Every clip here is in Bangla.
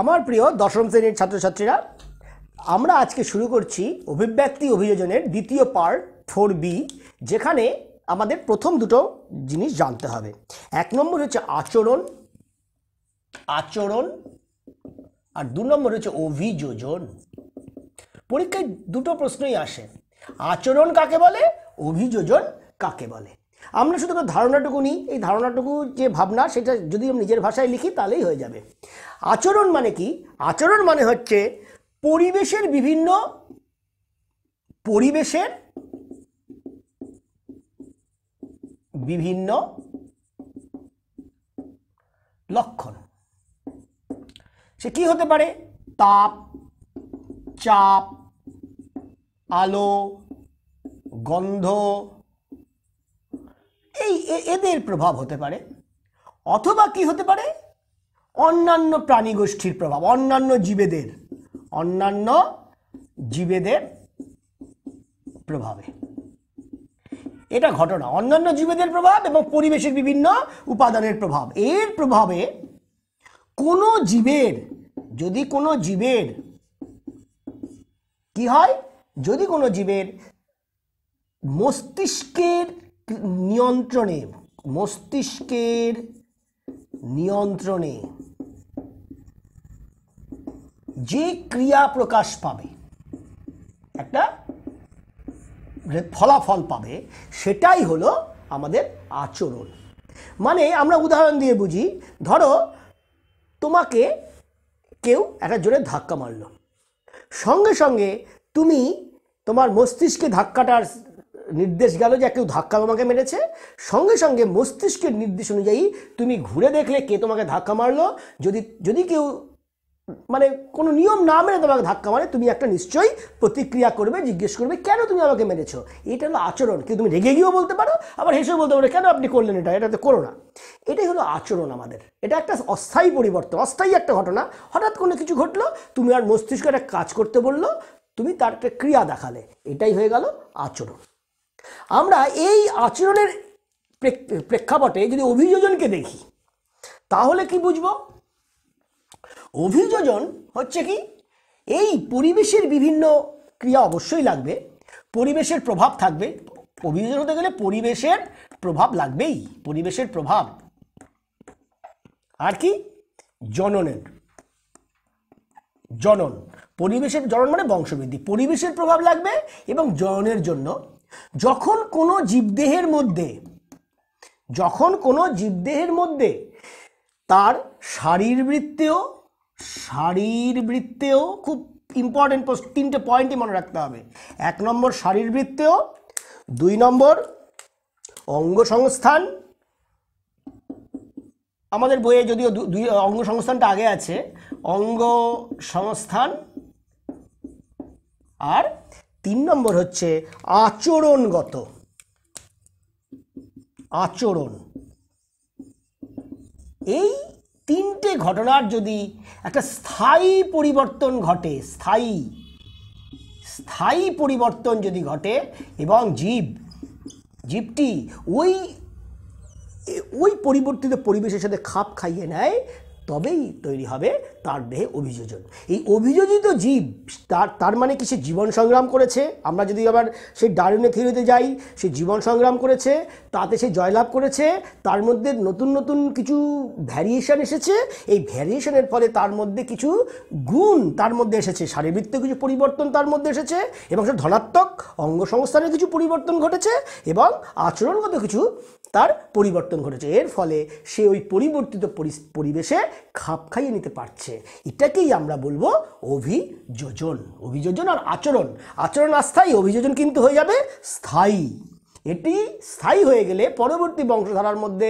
আমার প্রিয় দশম শ্রেণীর ছাত্রছাত্রীরা আমরা আজকে শুরু করছি অভিব্যক্তি অভিযোজনের দ্বিতীয় পার্ট ফোর বি যেখানে আমাদের প্রথম দুটো জিনিস জানতে হবে এক নম্বর হচ্ছে আচরণ আচরণ আর দু নম্বর হচ্ছে অভিযোজন পরীক্ষায় দুটো প্রশ্নই আসে আচরণ কাকে বলে অভিযোজন কাকে বলে আমরা শুধু ধারণাটুকু নিই এই ধারণাটুকু যে ভাবনা সেটা যদি আমি নিজের ভাষায় লিখি তাহলেই হয়ে যাবে আচরণ মানে কি আচরণ মানে হচ্ছে পরিবেশের বিভিন্ন পরিবেশের বিভিন্ন লক্ষণ সে কি হতে পারে তাপ চাপ আলো গন্ধ এই এদের প্রভাব হতে পারে অথবা কি হতে পারে অন্যান্য প্রাণীগোষ্ঠীর প্রভাব অন্যান্য জীবেদের অন্যান্য জীবেদের প্রভাবে এটা ঘটনা অন্যান্য জীবেদের প্রভাব এবং পরিবেশের বিভিন্ন উপাদানের প্রভাব এর প্রভাবে কোনো জীবের যদি কোনো জীবের কি হয় যদি কোনো জীবের মস্তিষ্কের নিয়ন্ত্রণে মস্তিষ্কের নিয়ন্ত্রণে যে ক্রিয়া প্রকাশ পাবে একটা মানে ফলাফল পাবে সেটাই হলো আমাদের আচরণ মানে আমরা উদাহরণ দিয়ে বুঝি ধরো তোমাকে কেউ একটা জোরে ধাক্কা মারল সঙ্গে সঙ্গে তুমি তোমার মস্তিষ্কে ধাক্কাটার নির্দেশ গেল যে কেউ ধাক্কা তোমাকে মেরেছে সঙ্গে সঙ্গে মস্তিষ্কের নির্দেশ অনুযায়ী তুমি ঘুরে দেখলে কে তোমাকে ধাক্কা মারলো যদি যদি কেউ মানে কোনো নিয়ম না মেনে তোমাকে ধাক্কা মারে তুমি একটা নিশ্চয়ই প্রতিক্রিয়া করবে জিজ্ঞেস করবে কেন তুমি আমাকে মেরেছো এটা হলো আচরণ কেউ তুমি রেগে গিয়েও বলতে পারো আবার হেসেও বলতে পারো কেন আপনি করলেন এটা এটাতে করো না এটাই হলো আচরণ আমাদের এটা একটা অস্থায়ী পরিবর্তন অস্থায়ী একটা ঘটনা হঠাৎ কোনো কিছু ঘটলো তুমি আর মস্তিষ্ক একটা কাজ করতে বললো তুমি তার একটা ক্রিয়া দেখালে এটাই হয়ে গেল আচরণ আমরা এই আচরণের প্রেক্ষাপটে যদি অভিযোজনকে দেখি তাহলে কি বুঝব অভিযোজন হচ্ছে কি এই পরিবেশের বিভিন্ন ক্রিয়া অবশ্যই লাগবে পরিবেশের প্রভাব থাকবে অভিযোজন হতে গেলে পরিবেশের প্রভাব লাগবেই পরিবেশের প্রভাব আর কি জননের জনন পরিবেশের জনন মানে বংশবৃদ্ধি পরিবেশের প্রভাব লাগবে এবং জননের জন্য যখন কোনো জীবদেহের মধ্যে যখন কোনো জীবদেহের মধ্যে তার শারীরবৃত্তেও শারীরবৃত্তেও খুব ইম্পর্টেন্ট তিনটে পয়েন্টই মনে রাখতে হবে এক নম্বর শারীরবৃত্তেও দুই নম্বর অঙ্গ সংস্থান আমাদের বইয়ে যদিও দুই অঙ্গ সংস্থানটা আগে আছে অঙ্গ সংস্থান আর তিন নম্বর হচ্ছে আচরণগত আচরণ এই তিনটে ঘটনার যদি একটা স্থায়ী পরিবর্তন ঘটে স্থায়ী স্থায়ী পরিবর্তন যদি ঘটে এবং জীব জীবটি ওই ওই পরিবর্তিত পরিবেশের সাথে খাপ খাইয়ে নেয় তবেই তৈরি হবে তার দেহে অভিযোজন এই অভিযোজিত জীব তার তার মানে কি সে জীবন সংগ্রাম করেছে আমরা যদি আবার সেই ডারুনে থিরিতে যাই সে জীবন সংগ্রাম করেছে তাতে সে জয়লাভ করেছে তার মধ্যে নতুন নতুন কিছু ভ্যারিয়েশন এসেছে এই ভ্যারিয়েশনের ফলে তার মধ্যে কিছু গুণ তার মধ্যে এসেছে শারীরবৃত্ত কিছু পরিবর্তন তার মধ্যে এসেছে এবং সে ধনাত্মক অঙ্গ সংস্থানের কিছু পরিবর্তন ঘটেছে এবং আচরণগত কিছু তার পরিবর্তন ঘটেছে এর ফলে সে ওই পরিবর্তিত পরিবেশে খাপ খাইয়ে নিতে পারছে এটাকেই আমরা বলবো অভিযোজন অভিযোজন আর আচরণ আচরণ অস্থায়ী অভিযোজন কিন্তু হয়ে যাবে স্থায়ী এটি স্থায়ী হয়ে গেলে পরবর্তী বংশধারার মধ্যে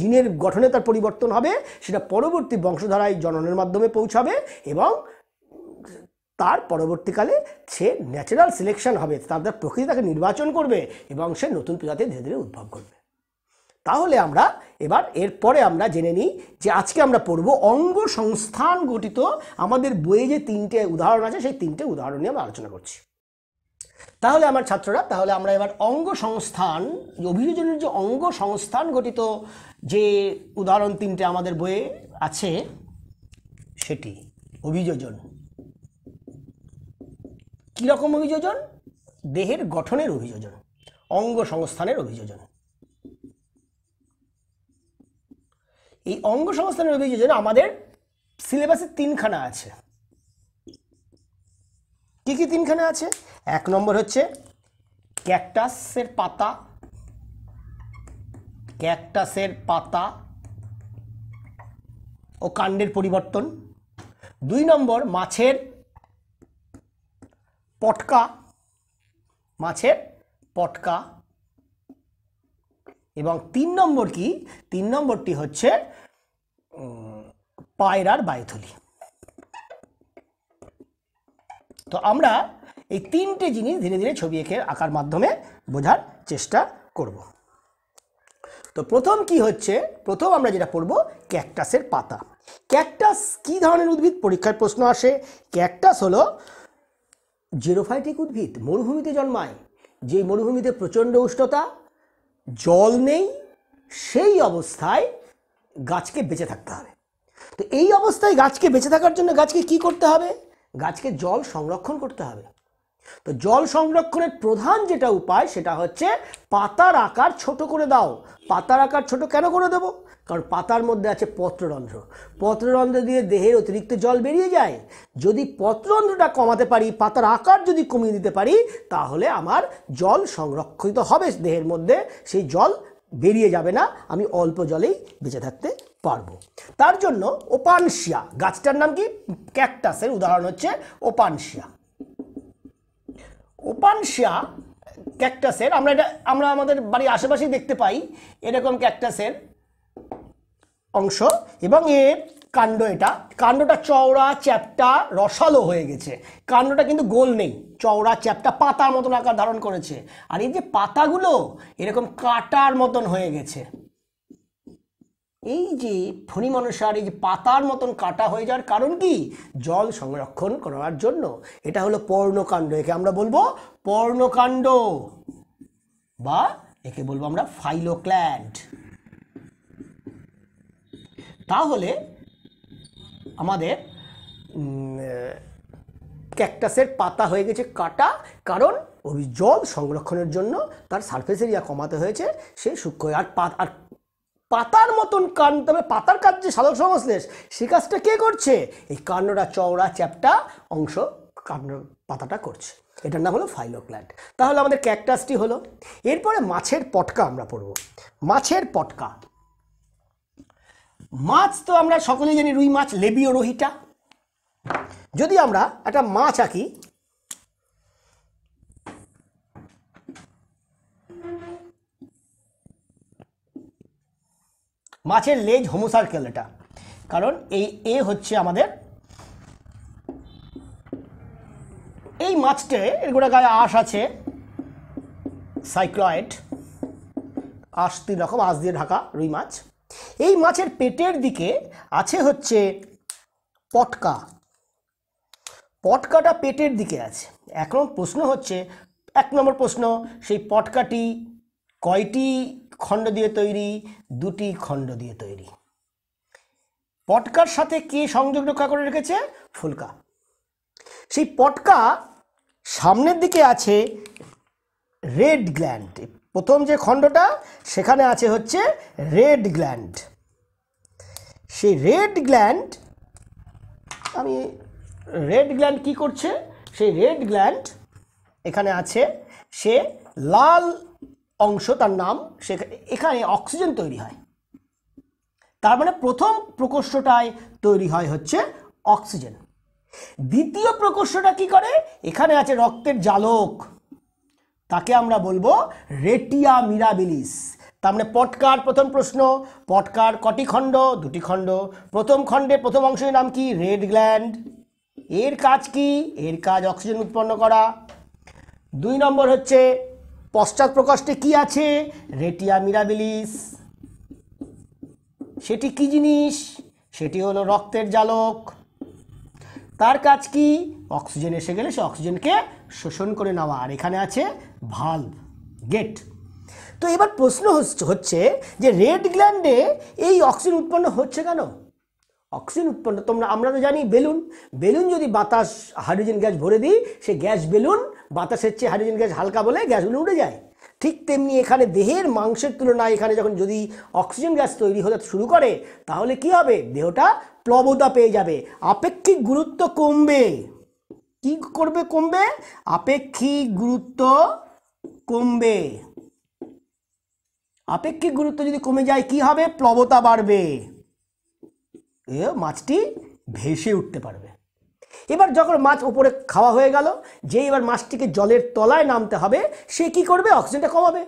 জিনের গঠনে তার পরিবর্তন হবে সেটা পরবর্তী বংশধারায় জননের মাধ্যমে পৌঁছাবে এবং তার পরবর্তীকালে সে ন্যাচারাল সিলেকশন হবে তার প্রকৃতি তাকে নির্বাচন করবে এবং সে নতুন প্রজাতি ধীরে ধীরে উদ্ভব করবে তাহলে আমরা এবার এরপরে আমরা জেনে নিই যে আজকে আমরা পড়ব অঙ্গ সংস্থান গঠিত আমাদের বইয়ে যে তিনটে উদাহরণ আছে সেই তিনটে উদাহরণ নিয়ে আমরা আলোচনা করছি তাহলে আমার ছাত্ররা তাহলে আমরা এবার অঙ্গ সংস্থান অভিযোজনের যে অঙ্গ সংস্থান গঠিত যে উদাহরণ তিনটে আমাদের বইয়ে আছে সেটি অভিযোজন কীরকম অভিযোজন দেহের গঠনের অভিযোজন অঙ্গ সংস্থানের অভিযোজন এই অঙ্গ সংস্থানের অভিযোজন আমাদের সিলেবাসে তিনখানা আছে কি কি তিনখানা আছে এক নম্বর হচ্ছে ক্যাকটাসের পাতা ক্যাকটাসের পাতা ও কাণ্ডের পরিবর্তন দুই নম্বর মাছের পটকা মাছের পটকা এবং তিন নম্বর কি তিন নম্বরটি হচ্ছে পায়রার বায়ুথলি তো আমরা এই তিনটে জিনিস ধীরে ধীরে ছবি এঁকে আঁকার মাধ্যমে বোঝার চেষ্টা করব তো প্রথম কি হচ্ছে প্রথম আমরা যেটা পড়ব ক্যাকটাসের পাতা ক্যাকটাস কি ধরনের উদ্ভিদ পরীক্ষার প্রশ্ন আসে ক্যাকটাস হলো জেরোফাইটিক উদ্ভিদ মরুভূমিতে জন্মায় যে মরুভূমিতে প্রচণ্ড উষ্ণতা জল নেই সেই অবস্থায় গাছকে বেঁচে থাকতে হবে তো এই অবস্থায় গাছকে বেঁচে থাকার জন্য গাছকে কি করতে হবে গাছকে জল সংরক্ষণ করতে হবে তো জল সংরক্ষণের প্রধান যেটা উপায় সেটা হচ্ছে পাতার আকার ছোট করে দাও পাতার আকার ছোট কেন করে দেবো কারণ পাতার মধ্যে আছে পত্ররন্ধ্র পত্ররন্ধ্র দিয়ে দেহের অতিরিক্ত জল বেরিয়ে যায় যদি পত্ররন্ধ্রটা কমাতে পারি পাতার আকার যদি কমিয়ে দিতে পারি তাহলে আমার জল সংরক্ষিত হবে দেহের মধ্যে সেই জল বেরিয়ে যাবে না আমি অল্প জলেই বেঁচে থাকতে পারবো তার জন্য ওপানশিয়া গাছটার নাম কি ক্যাকটাসের উদাহরণ হচ্ছে ওপানশিয়া ওপানশিয়া ক্যাকটাসের আমরা এটা আমরা আমাদের বাড়ির আশেপাশেই দেখতে পাই এরকম ক্যাকটাসের অংশ এবং এ কাণ্ড এটা কাণ্ডটা চওড়া চ্যাপটা রসালো হয়ে গেছে কাণ্ডটা কিন্তু গোল নেই চওড়া চ্যাপটা পাতার মতন আকার ধারণ করেছে আর এই যে পাতাগুলো এরকম কাটার মতন হয়ে গেছে এই যে মানুষের এই যে পাতার মতন কাটা হয়ে যাওয়ার কারণ কি জল সংরক্ষণ করার জন্য এটা হলো পর্ণকাণ্ড একে আমরা বলবো পর্ণকাণ্ড বা একে বলবো আমরা ফাইলোক্ল্যান্ড তাহলে আমাদের ক্যাকটাসের পাতা হয়ে গেছে কাটা কারণ ওই জল সংরক্ষণের জন্য তার সারফেস এরিয়া কমাতে হয়েছে সে সূক্ষ্ম আর পাত আর পাতার মতন কান তবে পাতার কাজ যে সাধক সংশ্লেষ সে কাজটা কে করছে এই কাণ্ডটা চওড়া চ্যাপটা অংশ কাণ্ড পাতাটা করছে এটার নাম হলো ফাইলোক্ল্যান্ড তাহলে আমাদের ক্যাকটাসটি হলো এরপরে মাছের পটকা আমরা পড়ব মাছের পটকা মাছ তো আমরা সকলেই জানি রুই মাছ লেবি ও রোহিটা যদি আমরা একটা মাছ আঁকি মাছের লেজ হোমোসার্কেল এটা কারণ এই এ হচ্ছে আমাদের এই মাছটে এর গোটা গায়ে আঁশ আছে সাইক্লয়েড আশ তিন রকম আশ দিয়ে ঢাকা রুই মাছ এই মাছের পেটের দিকে আছে হচ্ছে পটকা পটকাটা পেটের দিকে আছে নম্বর প্রশ্ন হচ্ছে এক নম্বর প্রশ্ন সেই পটকাটি কয়টি খণ্ড দিয়ে তৈরি দুটি খণ্ড দিয়ে তৈরি পটকার সাথে কে সংযোগ রক্ষা করে রেখেছে ফুলকা সেই পটকা সামনের দিকে আছে রেড গ্ল্যান্ড প্রথম যে খণ্ডটা সেখানে আছে হচ্ছে রেড গ্ল্যান্ড সেই রেড গ্ল্যান্ড আমি রেড গ্ল্যান্ড কি করছে সেই রেড গ্ল্যান্ড এখানে আছে সে লাল অংশ তার নাম সে এখানে অক্সিজেন তৈরি হয় তার মানে প্রথম প্রকোষ্ঠটায় তৈরি হয় হচ্ছে অক্সিজেন দ্বিতীয় প্রকোষ্ঠটা কি করে এখানে আছে রক্তের জালক তাকে আমরা বলবো রেটিয়া মিরাবিলিস তার মানে পটকার প্রথম প্রশ্ন পটকার কটি খণ্ড দুটি খণ্ড প্রথম খণ্ডে প্রথম অংশের নাম কি রেড গ্ল্যান্ড এর কাজ কি এর কাজ অক্সিজেন উৎপন্ন করা দুই নম্বর হচ্ছে পশ্চাৎ প্রকাশটি কি আছে রেটিয়া মিরাবিলিস সেটি কি জিনিস সেটি হলো রক্তের জালক তার কাজ কি অক্সিজেন এসে গেলে সে অক্সিজেনকে শোষণ করে নেওয়া আর এখানে আছে ভাল্ব গেট তো এবার প্রশ্ন হচ্ছে যে রেড গ্ল্যান্ডে এই অক্সিজেন উৎপন্ন হচ্ছে কেন অক্সিজেন উৎপন্ন তোমরা আমরা তো জানি বেলুন বেলুন যদি বাতাস হাইড্রোজেন গ্যাস ভরে দিই সে গ্যাস বেলুন বাতাসের চেয়ে হাইড্রোজেন গ্যাস হালকা বলে গ্যাসগুলো উড়ে যায় ঠিক তেমনি এখানে দেহের মাংসের তুলনায় এখানে যখন যদি অক্সিজেন গ্যাস তৈরি হতে শুরু করে তাহলে কি হবে দেহটা প্লবতা পেয়ে যাবে আপেক্ষিক গুরুত্ব কমবে কি করবে কমবে আপেক্ষিক গুরুত্ব কমবে আপেক্ষিক গুরুত্ব যদি কমে যায় কি হবে প্লবতা বাড়বে এ মাছটি ভেসে উঠতে পারবে এবার যখন মাছ উপরে খাওয়া হয়ে গেল যে এবার মাছটিকে জলের তলায় নামতে হবে সে কি করবে অক্সিজেনটা কমাবে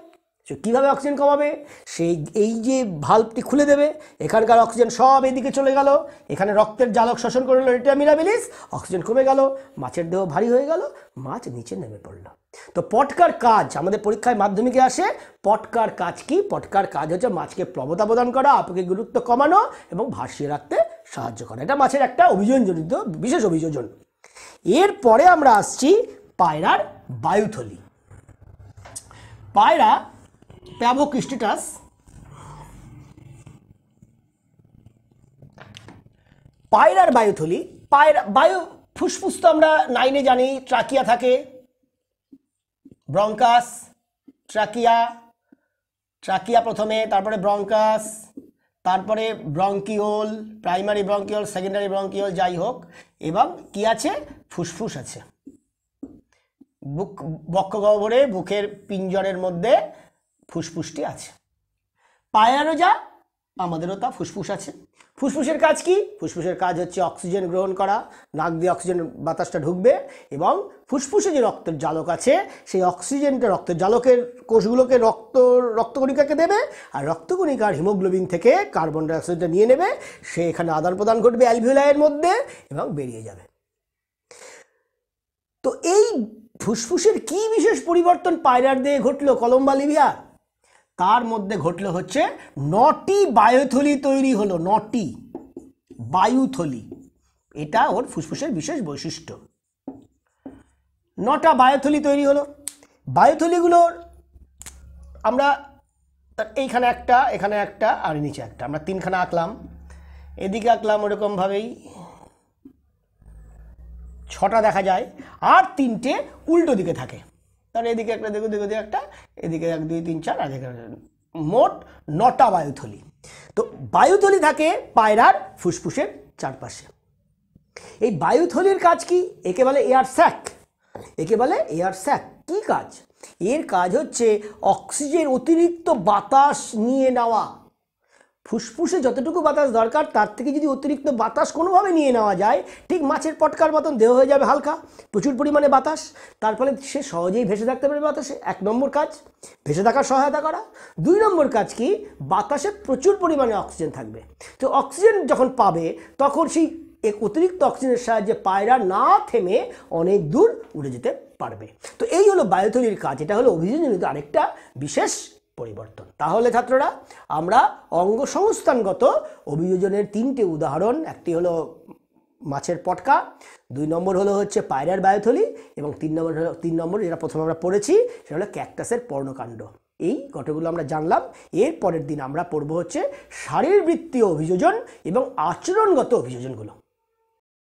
সে কীভাবে অক্সিজেন কমাবে সেই এই যে ভাল্বটি খুলে দেবে এখানকার অক্সিজেন সব এদিকে চলে গেল এখানে রক্তের জালক শোষণ করে নিল এটা মিরাবিলিস অক্সিজেন কমে গেল মাছের দেহ ভারী হয়ে গেল মাছ নিচে নেমে পড়লো তো পটকার কাজ আমাদের পরীক্ষায় মাধ্যমিকে আসে পটকার কাজ কি পটকার কাজ হচ্ছে মাছকে প্রবতা প্রদান করা আপকে গুরুত্ব কমানো এবং ভাসিয়ে রাখতে সাহায্য করা এটা মাছের একটা অভিযোজনজনিত বিশেষ অভিযোজন এরপরে আমরা আসছি পায়রার বায়ুথলি পায়রা প্যাভোক স্ট্যাটাস পায়রার বায়ুথলি পায়রা বায়ু ফুসফুস তো আমরা নাইনে জানি ট্রাকিয়া থাকে ব্রঙ্কাস ট্রাকিয়া ট্রাকিয়া প্রথমে তারপরে ব্রঙ্কাস তারপরে bronchiole primary bronchiole secondary bronchiole যাই হোক এবং কি আছে ফুসফুস আছে বুক বক্ষগহ্বরে বুকের পিঞ্জরের মধ্যে ফুসফুসটি আছে পায়ারও যা আমাদেরও তা ফুসফুস আছে ফুসফুসের কাজ কি ফুসফুসের কাজ হচ্ছে অক্সিজেন গ্রহণ করা নাক দিয়ে অক্সিজেন বাতাসটা ঢুকবে এবং ফুসফুসে যে রক্তের জালক আছে সেই অক্সিজেনটা রক্তের জালকের কোষগুলোকে রক্ত রক্তকণিকাকে দেবে আর রক্তকণিকার হিমোগ্লোবিন থেকে কার্বন ডাইঅক্সাইডটা নিয়ে নেবে সে এখানে আদান প্রদান ঘটবে অ্যালভিওলাইয়ের মধ্যে এবং বেরিয়ে যাবে তো এই ফুসফুসের কি বিশেষ পরিবর্তন পায়রার দিয়ে ঘটলো কলম্বা লিভিয়া তার মধ্যে ঘটলো হচ্ছে নটি বায়ুথলি তৈরি হলো নটি বায়ুথলি এটা ওর ফুসফুসের বিশেষ বৈশিষ্ট্য নটা বায়ুথলি তৈরি হলো বায়ুথলিগুলোর আমরা এইখানে একটা এখানে একটা আর নিচে একটা আমরা তিনখানা আঁকলাম এদিকে আঁকলাম ওরকমভাবেই ছটা দেখা যায় আর তিনটে উল্টো দিকে থাকে তাহলে এদিকে একটা দেখো দেখো দেখো একটা এদিকে এক দুই তিন চার আর মোট নটা বায়ুথলি তো বায়ুথলি থাকে পায়রার ফুসফুসের চারপাশে এই বায়ুথলির কাজ কি একে বলে এয়ার স্যাক একে বলে এয়ার স্যাক কী কাজ এর কাজ হচ্ছে অক্সিজেন অতিরিক্ত বাতাস নিয়ে নেওয়া ফুসফুসে যতটুকু বাতাস দরকার তার থেকে যদি অতিরিক্ত বাতাস কোনোভাবে নিয়ে নেওয়া যায় ঠিক মাছের পটকার মতন দেহ হয়ে যাবে হালকা প্রচুর পরিমাণে বাতাস তার ফলে সে সহজেই ভেসে থাকতে পারবে বাতাসে এক নম্বর কাজ ভেসে থাকার সহায়তা করা দুই নম্বর কাজ কি বাতাসে প্রচুর পরিমাণে অক্সিজেন থাকবে তো অক্সিজেন যখন পাবে তখন সেই এক অতিরিক্ত অক্সিজেনের সাহায্যে পায়রা না থেমে অনেক দূর উড়ে যেতে পারবে তো এই হলো বায়ুথলির কাজ এটা হলো অভিযোজনিত আরেকটা বিশেষ পরিবর্তন তাহলে ছাত্ররা আমরা অঙ্গ সংস্থানগত অভিযোজনের তিনটে উদাহরণ একটি হলো মাছের পটকা দুই নম্বর হলো হচ্ছে পায়রার বায়োথলি এবং তিন নম্বর হলো তিন নম্বর যেটা প্রথমে আমরা পড়েছি সেটা হলো ক্যাকটাসের পর্ণকাণ্ড এই গঠগুলো আমরা জানলাম এর পরের দিন আমরা পড়ব হচ্ছে শারীরবৃত্তীয় অভিযোজন এবং আচরণগত অভিযোজনগুলো